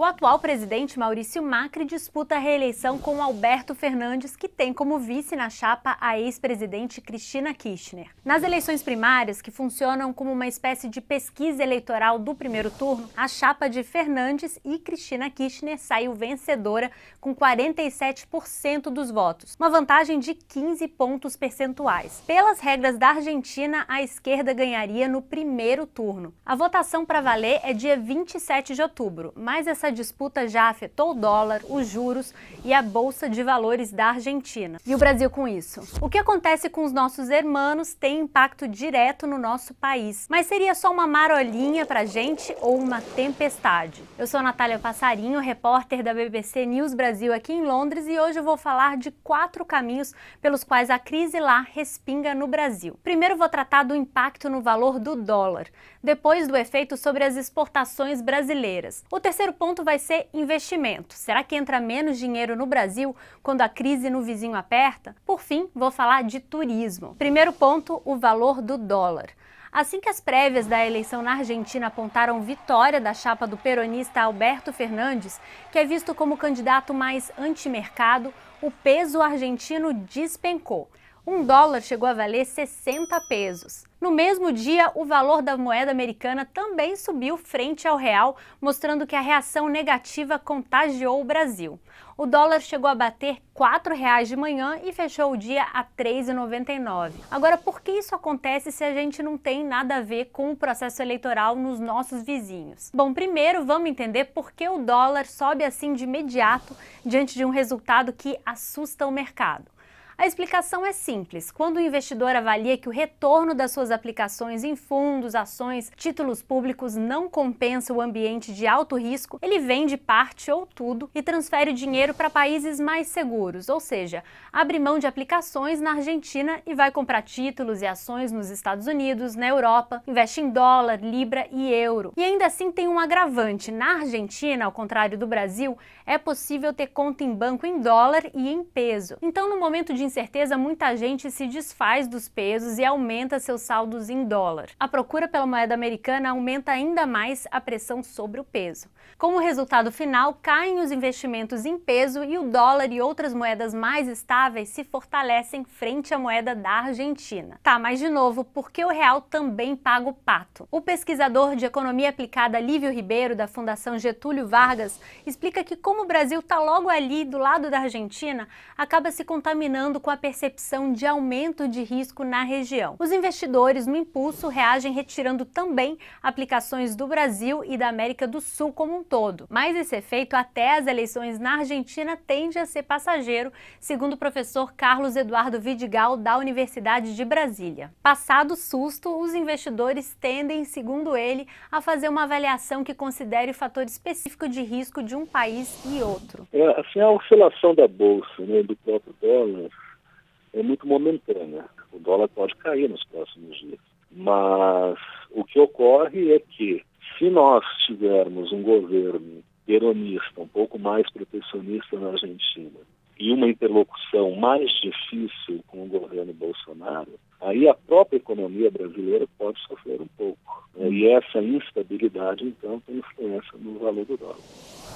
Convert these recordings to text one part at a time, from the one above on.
O atual presidente Maurício Macri disputa a reeleição com Alberto Fernandes, que tem como vice na chapa a ex-presidente Cristina Kirchner. Nas eleições primárias, que funcionam como uma espécie de pesquisa eleitoral do primeiro turno, a chapa de Fernandes e Cristina Kirchner saiu vencedora com 47% dos votos, uma vantagem de 15 pontos percentuais. Pelas regras da Argentina, a esquerda ganharia no primeiro turno. A votação para valer é dia 27 de outubro, mas essa essa disputa já afetou o dólar, os juros e a Bolsa de Valores da Argentina. E o Brasil com isso? O que acontece com os nossos hermanos tem impacto direto no nosso país. Mas seria só uma marolinha pra gente ou uma tempestade? Eu sou Natália Passarinho, repórter da BBC News Brasil aqui em Londres e hoje eu vou falar de quatro caminhos pelos quais a crise lá respinga no Brasil. Primeiro vou tratar do impacto no valor do dólar, depois do efeito sobre as exportações brasileiras. O terceiro ponto vai ser investimento. Será que entra menos dinheiro no Brasil quando a crise no vizinho aperta? Por fim, vou falar de turismo. Primeiro ponto, o valor do dólar. Assim que as prévias da eleição na Argentina apontaram vitória da chapa do peronista Alberto Fernandes, que é visto como o candidato mais antimercado, o peso argentino despencou um dólar chegou a valer 60 pesos. No mesmo dia, o valor da moeda americana também subiu frente ao real, mostrando que a reação negativa contagiou o Brasil. O dólar chegou a bater R$ 4,00 de manhã e fechou o dia a R$ 3,99. Agora, por que isso acontece se a gente não tem nada a ver com o processo eleitoral nos nossos vizinhos? Bom, primeiro vamos entender por que o dólar sobe assim de imediato diante de um resultado que assusta o mercado. A explicação é simples. Quando o investidor avalia que o retorno das suas aplicações em fundos, ações, títulos públicos não compensa o ambiente de alto risco, ele vende parte ou tudo e transfere o dinheiro para países mais seguros, ou seja, abre mão de aplicações na Argentina e vai comprar títulos e ações nos Estados Unidos, na Europa, investe em dólar, libra e euro. E ainda assim tem um agravante. Na Argentina, ao contrário do Brasil, é possível ter conta em banco em dólar e em peso. Então, no momento de incerteza, muita gente se desfaz dos pesos e aumenta seus saldos em dólar. A procura pela moeda americana aumenta ainda mais a pressão sobre o peso. Como resultado final, caem os investimentos em peso e o dólar e outras moedas mais estáveis se fortalecem frente à moeda da Argentina. Tá, mas de novo, por que o real também paga o pato? O pesquisador de economia aplicada Lívio Ribeiro, da Fundação Getúlio Vargas, explica que como o Brasil está logo ali do lado da Argentina, acaba se contaminando acordo com a percepção de aumento de risco na região. Os investidores no impulso reagem retirando também aplicações do Brasil e da América do Sul como um todo. Mas esse efeito até as eleições na Argentina tende a ser passageiro, segundo o professor Carlos Eduardo Vidigal da Universidade de Brasília. Passado o susto, os investidores tendem, segundo ele, a fazer uma avaliação que considere o fator específico de risco de um país e outro. É, assim, a oscilação da bolsa, né, do próprio dólar, é muito momentânea. O dólar pode cair nos próximos dias. Mas o que ocorre é que, se nós tivermos um governo peronista, um pouco mais protecionista na Argentina, e uma interlocução mais difícil com o governo Bolsonaro, aí a própria economia brasileira pode sofrer um pouco. Né? E essa instabilidade, então, tem influência no valor do dólar.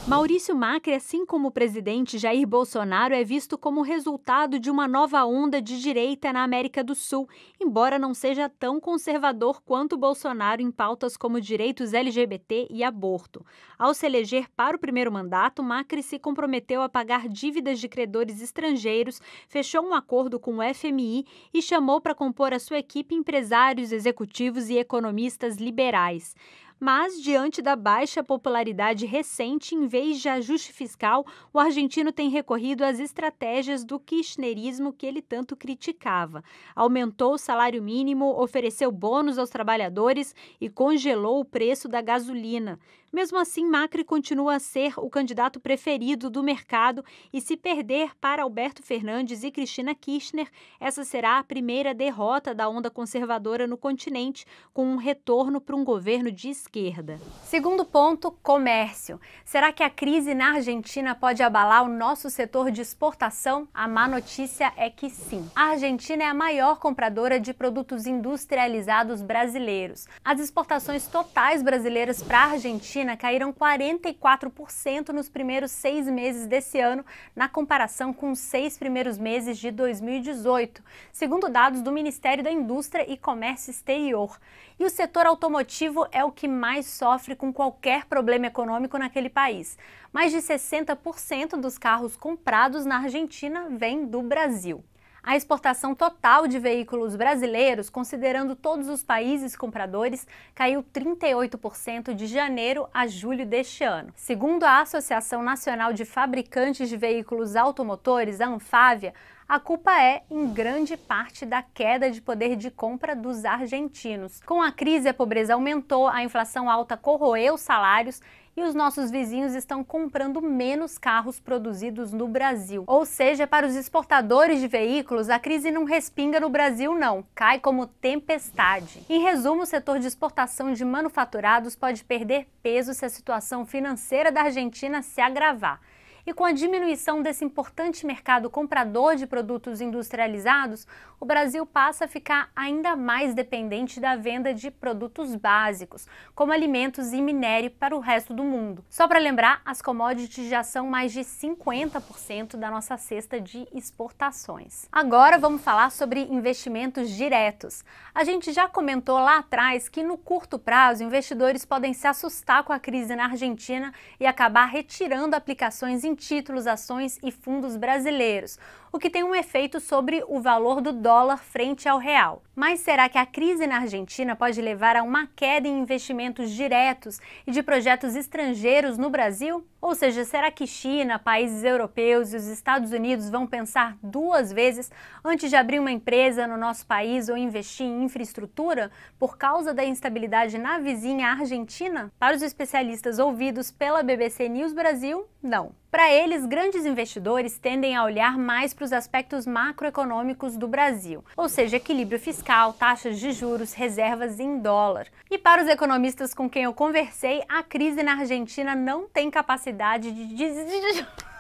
Maurício Macri, assim como o presidente Jair Bolsonaro, é visto como resultado de uma nova onda de direita na América do Sul, embora não seja tão conservador quanto Bolsonaro em pautas como direitos LGBT e aborto. Ao se eleger para o primeiro mandato, Macri se comprometeu a pagar dívidas de credores estrangeiros, fechou um acordo com o FMI e chamou para compor a sua equipe empresários, executivos e economistas liberais mas diante da baixa popularidade recente, em vez de ajuste fiscal, o argentino tem recorrido às estratégias do kirchnerismo que ele tanto criticava. Aumentou o salário mínimo, ofereceu bônus aos trabalhadores e congelou o preço da gasolina. Mesmo assim, Macri continua a ser o candidato preferido do mercado e se perder para Alberto Fernandes e Cristina Kirchner, essa será a primeira derrota da onda conservadora no continente, com um retorno para um governo de esquerda. Segundo ponto, comércio. Será que a crise na Argentina pode abalar o nosso setor de exportação? A má notícia é que sim. A Argentina é a maior compradora de produtos industrializados brasileiros. As exportações totais brasileiras para a Argentina caíram 44% nos primeiros seis meses desse ano, na comparação com os seis primeiros meses de 2018, segundo dados do Ministério da Indústria e Comércio Exterior. E o setor automotivo é o que mais sofre com qualquer problema econômico naquele país. Mais de 60% dos carros comprados na Argentina vêm do Brasil. A exportação total de veículos brasileiros, considerando todos os países compradores, caiu 38% de janeiro a julho deste ano. Segundo a Associação Nacional de Fabricantes de Veículos Automotores, a Anfávia, a culpa é, em grande parte, da queda de poder de compra dos argentinos. Com a crise, a pobreza aumentou, a inflação alta corroeu salários e os nossos vizinhos estão comprando menos carros produzidos no Brasil. Ou seja, para os exportadores de veículos, a crise não respinga no Brasil não, cai como tempestade. Em resumo, o setor de exportação de manufaturados pode perder peso se a situação financeira da Argentina se agravar. E com a diminuição desse importante mercado comprador de produtos industrializados, o Brasil passa a ficar ainda mais dependente da venda de produtos básicos, como alimentos e minério, para o resto do mundo. Só para lembrar, as commodities já são mais de 50% da nossa cesta de exportações. Agora vamos falar sobre investimentos diretos. A gente já comentou lá atrás que no curto prazo investidores podem se assustar com a crise na Argentina e acabar retirando aplicações em títulos, ações e fundos brasileiros o que tem um efeito sobre o valor do dólar frente ao real. Mas será que a crise na Argentina pode levar a uma queda em investimentos diretos e de projetos estrangeiros no Brasil? Ou seja, será que China, países europeus e os Estados Unidos vão pensar duas vezes antes de abrir uma empresa no nosso país ou investir em infraestrutura por causa da instabilidade na vizinha Argentina? Para os especialistas ouvidos pela BBC News Brasil, não. Para eles, grandes investidores tendem a olhar mais para os aspectos macroeconômicos do Brasil, ou seja, equilíbrio fiscal, taxas de juros, reservas em dólar. E para os economistas com quem eu conversei, a crise na Argentina não tem capacidade de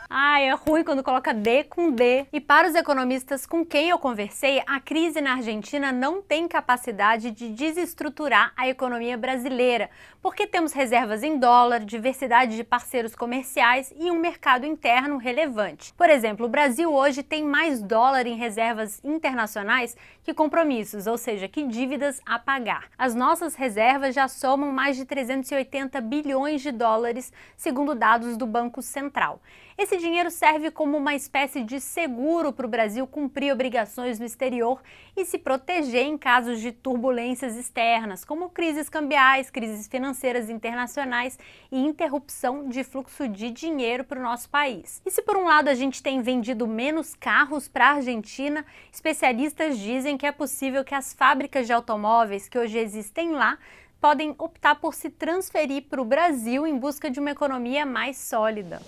ah, é ruim quando coloca D com D. E para os economistas com quem eu conversei, a crise na Argentina não tem capacidade de desestruturar a economia brasileira, porque temos reservas em dólar, diversidade de parceiros comerciais e um mercado interno relevante. Por exemplo, o Brasil hoje tem mais dólar em reservas internacionais que compromissos, ou seja, que dívidas a pagar. As nossas reservas já somam mais de 380 bilhões de dólares, segundo dados do Banco Central. Esse dinheiro serve como uma espécie de seguro para o Brasil cumprir obrigações no exterior e se proteger em casos de turbulências externas, como crises cambiais, crises financeiras internacionais e interrupção de fluxo de dinheiro para o nosso país. E se por um lado a gente tem vendido menos carros para a Argentina, especialistas dizem que é possível que as fábricas de automóveis que hoje existem lá podem optar por se transferir para o Brasil em busca de uma economia mais sólida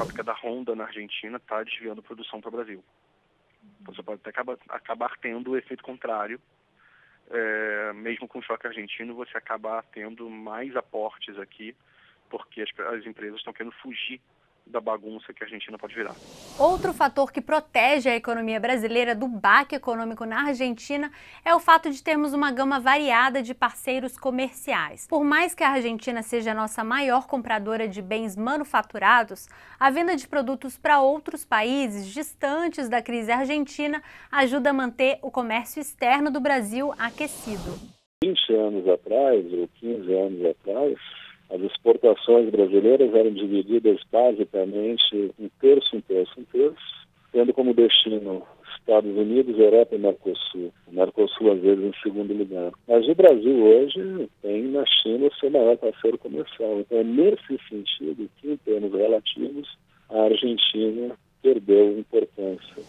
fábrica da Honda na Argentina está desviando produção para o Brasil. Então você pode até acabar, acabar tendo o efeito contrário. É, mesmo com o choque argentino, você acabar tendo mais aportes aqui, porque as, as empresas estão querendo fugir da bagunça que a Argentina pode virar. Outro fator que protege a economia brasileira do baque econômico na Argentina é o fato de termos uma gama variada de parceiros comerciais. Por mais que a Argentina seja a nossa maior compradora de bens manufaturados, a venda de produtos para outros países distantes da crise argentina ajuda a manter o comércio externo do Brasil aquecido. 20 anos atrás, ou 15 anos atrás, as exportações brasileiras eram divididas basicamente em terço, em terço, em terço, tendo como destino Estados Unidos, Europa e Mercosul. O Mercosul, às vezes, em segundo lugar. Mas o Brasil hoje tem na China o seu maior parceiro comercial. Então, é nesse sentido que, em termos relativos, a Argentina perdeu importância.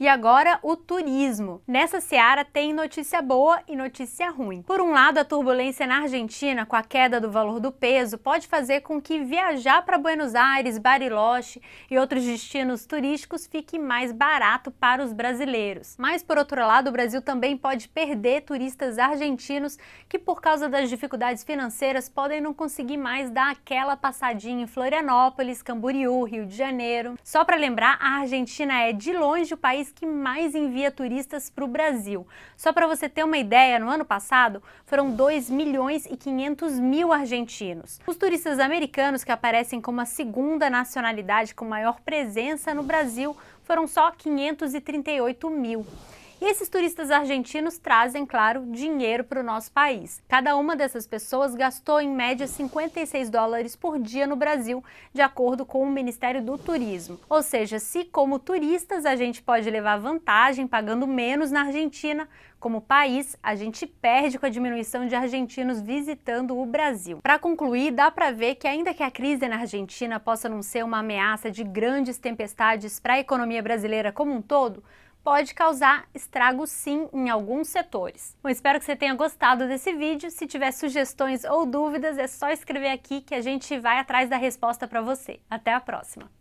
E agora o turismo. Nessa seara tem notícia boa e notícia ruim. Por um lado, a turbulência na Argentina com a queda do valor do peso pode fazer com que viajar para Buenos Aires, Bariloche e outros destinos turísticos fique mais barato para os brasileiros. Mas por outro lado, o Brasil também pode perder turistas argentinos que por causa das dificuldades financeiras podem não conseguir mais dar aquela passadinha em Florianópolis, Camboriú, Rio de Janeiro. Só para lembrar, a Argentina é de longe país que mais envia turistas para o Brasil. Só para você ter uma ideia, no ano passado foram 2 milhões e 500 mil argentinos. Os turistas americanos, que aparecem como a segunda nacionalidade com maior presença no Brasil, foram só 538 mil. E esses turistas argentinos trazem, claro, dinheiro para o nosso país. Cada uma dessas pessoas gastou em média 56 dólares por dia no Brasil, de acordo com o Ministério do Turismo. Ou seja, se como turistas a gente pode levar vantagem pagando menos na Argentina, como país, a gente perde com a diminuição de argentinos visitando o Brasil. Para concluir, dá para ver que ainda que a crise na Argentina possa não ser uma ameaça de grandes tempestades para a economia brasileira como um todo, pode causar estragos sim em alguns setores. Bom, espero que você tenha gostado desse vídeo. Se tiver sugestões ou dúvidas, é só escrever aqui que a gente vai atrás da resposta para você. Até a próxima!